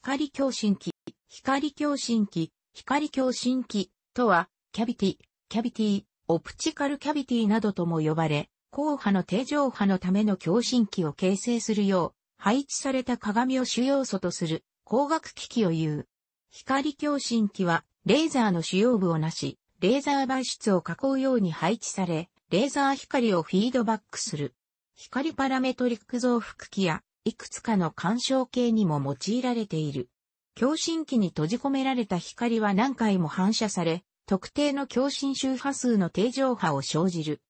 光共振器、光共振器、光共振器とは、キャビティ、キャビティ、オプチカルキャビティなどとも呼ばれ、高波の定常波のための共振器を形成するよう、配置された鏡を主要素とする光学機器を言う。光共振器は、レーザーの主要部をなし、レーザー媒質を囲うように配置され、レーザー光をフィードバックする。光パラメトリック増幅器やいくつかの干渉系にも用いられている。共振器に閉じ込められた光は何回も反射され、特定の共振周波数の定常波を生じる。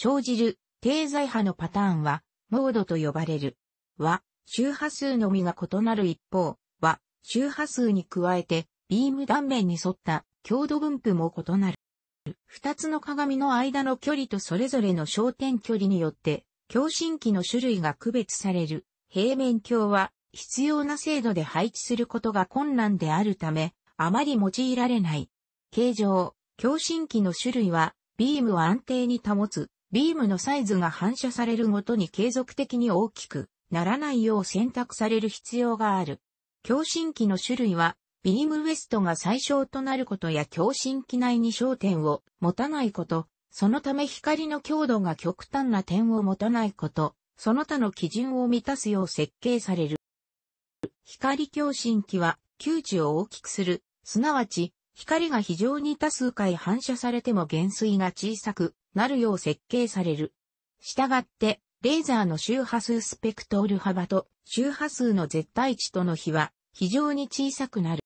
生じる定在波のパターンは、モードと呼ばれる。は、周波数のみが異なる一方、は、周波数に加えて、ビーム断面に沿った強度分布も異なる。二つの鏡の間の距離とそれぞれの焦点距離によって、共振器の種類が区別される。平面鏡は必要な精度で配置することが困難であるため、あまり用いられない。形状、共振器の種類は、ビームを安定に保つ、ビームのサイズが反射されるごとに継続的に大きくならないよう選択される必要がある。共振器の種類は、ビームウエストが最小となることや共振器内に焦点を持たないこと、そのため光の強度が極端な点を持たないこと、その他の基準を満たすよう設計される。光共振器は、窮地を大きくする、すなわち、光が非常に多数回反射されても減衰が小さくなるよう設計される。したがって、レーザーの周波数スペクトル幅と周波数の絶対値との比は非常に小さくなる。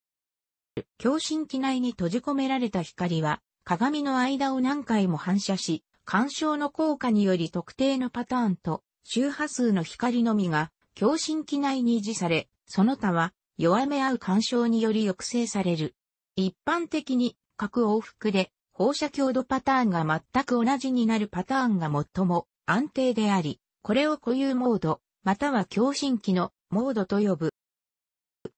共振器内に閉じ込められた光は鏡の間を何回も反射し、干渉の効果により特定のパターンと周波数の光のみが共振機内に維持され、その他は弱め合う干渉により抑制される。一般的に各往復で放射強度パターンが全く同じになるパターンが最も安定であり、これを固有モード、または共振器のモードと呼ぶ。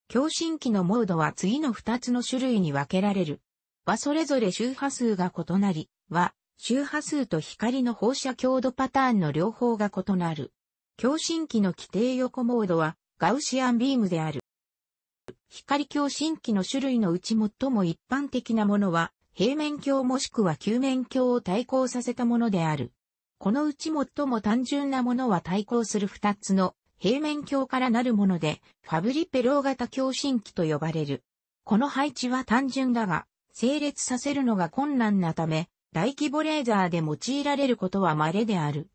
共振器のモードは次の2つの種類に分けられる。はそれぞれ周波数が異なり、は周波数と光の放射強度パターンの両方が異なる。共振器の規定横モードはガウシアンビームである。光共振器の種類のうち最も一般的なものは平面鏡もしくは球面鏡を対抗させたものである。このうち最も単純なものは対抗する二つの平面鏡からなるもので、ファブリペロー型共振器と呼ばれる。この配置は単純だが、整列させるのが困難なため、大規模レーザーで用いられることは稀である。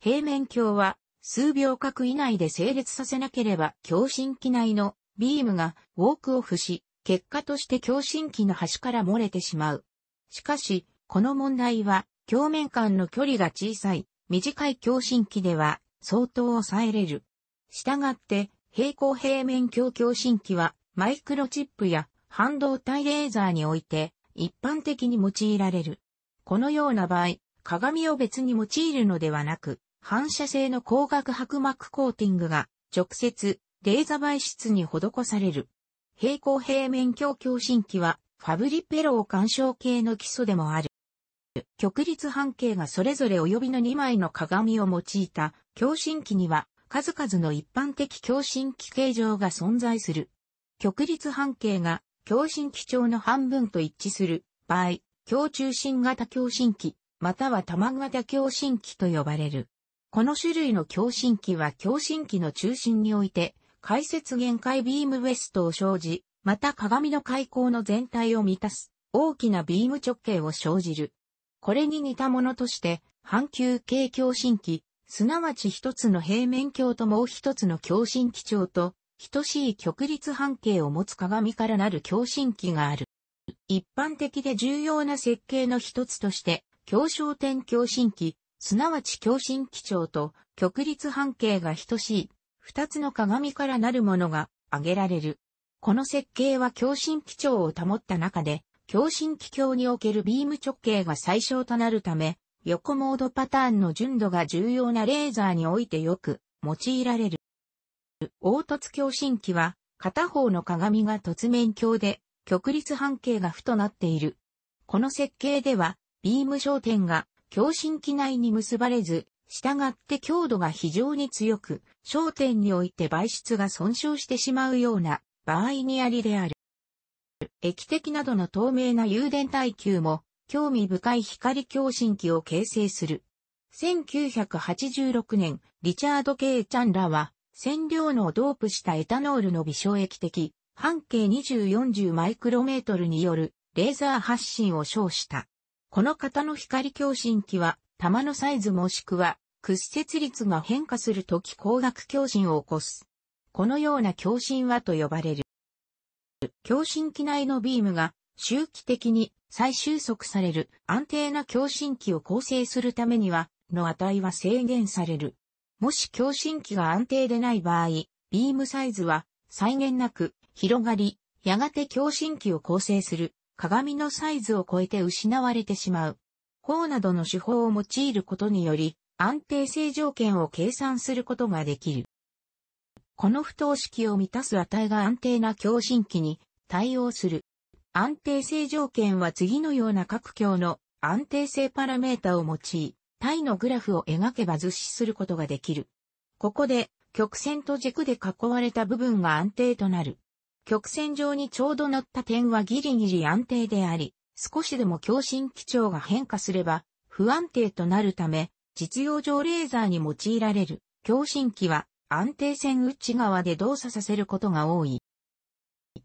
平面鏡は数秒角以内で整列させなければ共振機内のビームがウォークオフし、結果として共振器の端から漏れてしまう。しかし、この問題は鏡面間の距離が小さい短い共振器では相当抑えれる。したがって平行平面鏡共振器はマイクロチップや半導体レーザーにおいて一般的に用いられる。このような場合、鏡を別に用いるのではなく、反射性の光学薄膜コーティングが直接レーザ媒質に施される。平行平面強共振器はファブリペロー干渉系の基礎でもある。極立半径がそれぞれ及びの2枚の鏡を用いた共振器には数々の一般的共振器形状が存在する。極立半径が共振器長の半分と一致する場合、強中心型共振器、または玉型共振器と呼ばれる。この種類の共振器は共振器の中心において、解説限界ビームウエストを生じ、また鏡の開口の全体を満たす、大きなビーム直径を生じる。これに似たものとして、半球形共振器、すなわち一つの平面鏡ともう一つの共振器長と、等しい極率半径を持つ鏡からなる共振器がある。一般的で重要な設計の一つとして、強焦点共振器、すなわち共振器長と極率半径が等しい、二つの鏡からなるものが挙げられる。この設計は共振器長を保った中で、共振器鏡におけるビーム直径が最小となるため、横モードパターンの純度が重要なレーザーにおいてよく用いられる。凹凸共振器は片方の鏡が凸面鏡で極立半径が負となっている。この設計では、ビーム焦点が共振器内に結ばれず、従って強度が非常に強く、焦点において媒質が損傷してしまうような場合にありである。液滴などの透明な誘電耐久も、興味深い光共振器を形成する。1986年、リチャード・ケイ・チャンラは、染料のドープしたエタノールの微小液滴、半径2040マイクロメートルによるレーザー発信を称した。この型の光共振器は、玉のサイズもしくは、屈折率が変化するとき光学共振を起こす。このような共振はと呼ばれる。共振器内のビームが周期的に再収束される安定な共振器を構成するためには、の値は制限される。もし共振器が安定でない場合、ビームサイズは再現なく広がり、やがて共振器を構成する鏡のサイズを超えて失われてしまう。法などの手法を用いることにより、安定性条件を計算することができる。この不等式を満たす値が安定な共振器に対応する。安定性条件は次のような各鏡の安定性パラメータを用い、体のグラフを描けば図示することができる。ここで、曲線と軸で囲われた部分が安定となる。曲線上にちょうど乗った点はギリギリ安定であり、少しでも共振基調が変化すれば不安定となるため、実用上レーザーに用いられる共振器は安定線内側で動作させることが多い。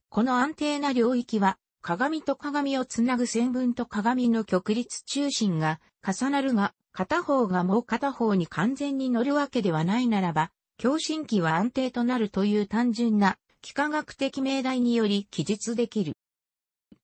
この安定な領域は鏡と鏡をつなぐ線分と鏡の極率中心が重なるが、片方がもう片方に完全に乗るわけではないならば、共振器は安定となるという単純な幾何学的命題により記述できる。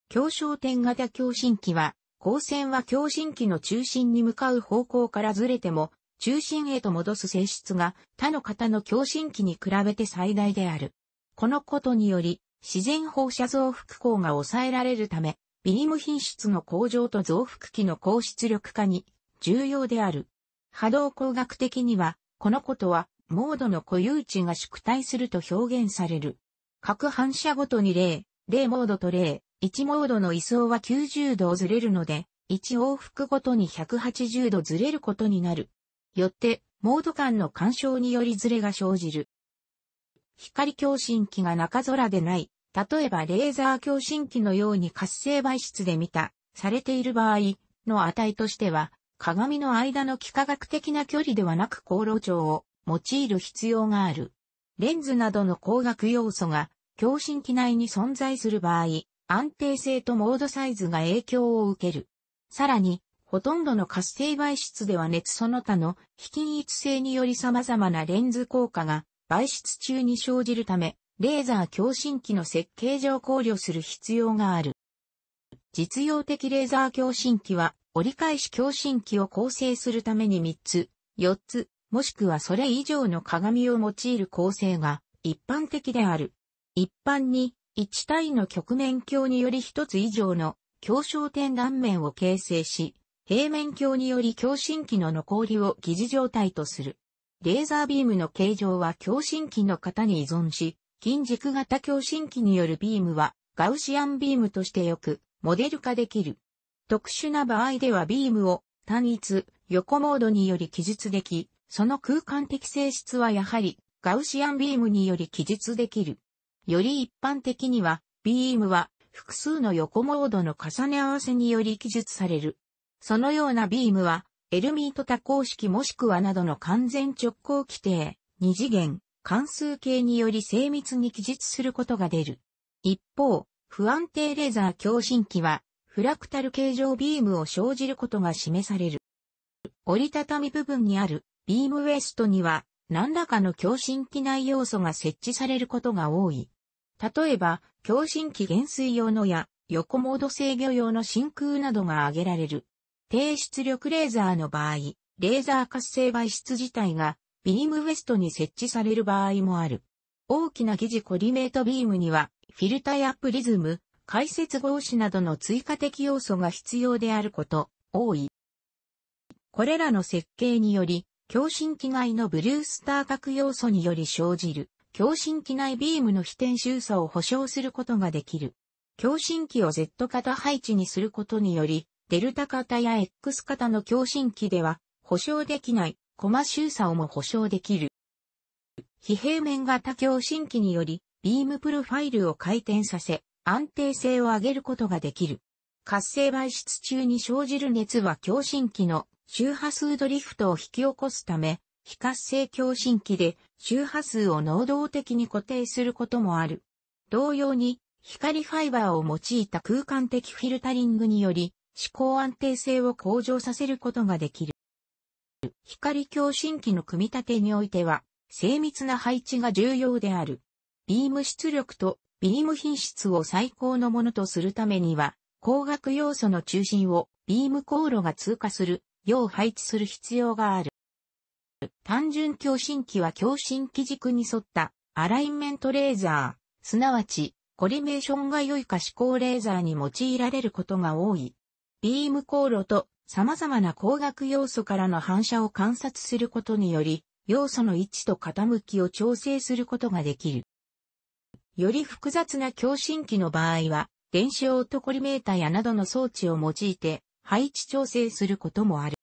強焦点型共振器は、光線は共振器の中心に向かう方向からずれても、中心へと戻す性質が他の方の共振器に比べて最大である。このことにより、自然放射増幅光が抑えられるため、ビーム品質の向上と増幅器の高出力化に重要である。波動工学的には、このことは、モードの固有値が縮退すると表現される。各反射ごとに0、0モードと0、1モードの位相は90度ずれるので、1往復ごとに180度ずれることになる。よって、モード間の干渉によりずれが生じる。光共振器が中空でない、例えばレーザー共振器のように活性媒質で見た、されている場合の値としては、鏡の間の幾何学的な距離ではなく航路長を用いる必要がある。レンズなどの光学要素が共振器内に存在する場合、安定性とモードサイズが影響を受ける。さらに、ほとんどの活性媒質では熱その他の非均一性により様々なレンズ効果が媒質中に生じるため、レーザー共振器の設計上考慮する必要がある。実用的レーザー共振器は折り返し共振器を構成するために3つ、4つ、もしくはそれ以上の鏡を用いる構成が一般的である。一般に、1体の曲面鏡により1つ以上の強焦点断面を形成し、平面鏡により共振器の残りを疑似状態とする。レーザービームの形状は共振器の型に依存し、近軸型共振器によるビームはガウシアンビームとしてよくモデル化できる。特殊な場合ではビームを単一横モードにより記述でき、その空間的性質はやはりガウシアンビームにより記述できる。より一般的には、ビームは複数の横モードの重ね合わせにより記述される。そのようなビームは、エルミート多項式もしくはなどの完全直行規定、二次元、関数形により精密に記述することが出る。一方、不安定レーザー共振器は、フラクタル形状ビームを生じることが示される。折りたたみ部分にあるビームウエストには何らかの共振機内要素が設置されることが多い。例えば、共振機減衰用のや横モード制御用の真空などが挙げられる。低出力レーザーの場合、レーザー活性媒質自体がビームウエストに設置される場合もある。大きな疑似コリメートビームには、フィルタやプリズム、解説合子などの追加的要素が必要であること、多い。これらの設計により、共振機内のブルースター核要素により生じる、共振機内ビームの非転周差を保証することができる。共振機を Z 型配置にすることにより、デルタ型や X 型の共振機では、保証できない、コマ周差をも保証できる。非平面型共振機により、ビームプロファイルを回転させ、安定性を上げることができる。活性媒質中に生じる熱は共振機の周波数ドリフトを引き起こすため、非活性共振器で周波数を能動的に固定することもある。同様に、光ファイバーを用いた空間的フィルタリングにより、思考安定性を向上させることができる。光共振器の組み立てにおいては、精密な配置が重要である。ビーム出力とビーム品質を最高のものとするためには、光学要素の中心をビーム航路が通過する要配置する必要がある。単純共振器は共振器軸に沿ったアライメントレーザー、すなわちコリメーションが良い可視光レーザーに用いられることが多い。ビーム航路と様々な光学要素からの反射を観察することにより、要素の位置と傾きを調整することができる。より複雑な共振器の場合は、電子オートコリメータやなどの装置を用いて、配置調整することもある。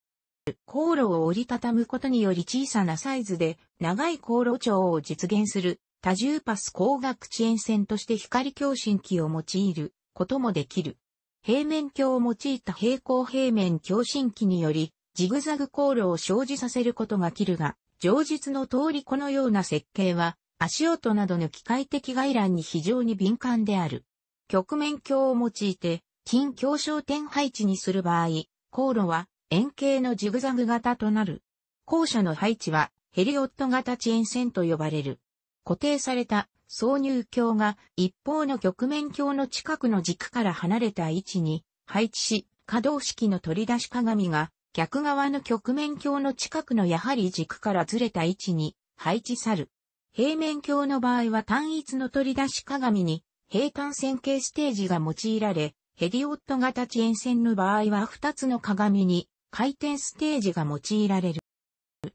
航路を折りたたむことにより小さなサイズで長い航路長を実現する多重パス光学遅延線として光共振器を用いることもできる。平面鏡を用いた平行平面共振器によりジグザグ航路を生じさせることができるが、上述の通りこのような設計は足音などの機械的外乱に非常に敏感である。曲面鏡を用いて近況商点配置にする場合、航路は円形のジグザグ型となる。校舎の配置はヘリオット型遅延線と呼ばれる。固定された挿入鏡が一方の局面鏡の近くの軸から離れた位置に配置し、可動式の取り出し鏡が逆側の局面鏡の近くのやはり軸からずれた位置に配置さる。平面鏡の場合は単一の取り出し鏡に平坦線形ステージが用いられ、ヘリオット型遅延線の場合は2つの鏡に回転ステージが用いられる。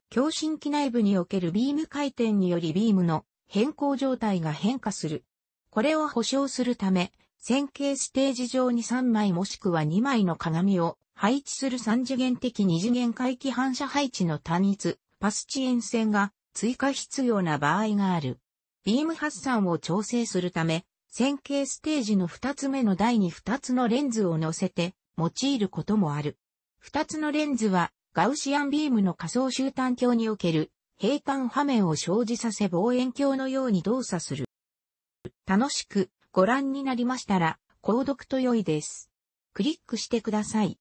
共振器内部におけるビーム回転によりビームの変更状態が変化する。これを保証するため、線形ステージ上に3枚もしくは2枚の鏡を配置する3次元的2次元回帰反射配置の単一、パス遅延線が追加必要な場合がある。ビーム発散を調整するため、線形ステージの2つ目の台に2つのレンズを乗せて用いることもある。2つのレンズはガウシアンビームの仮想集端鏡における平坦波面を生じさせ望遠鏡のように動作する。楽しくご覧になりましたら購読と良いです。クリックしてください。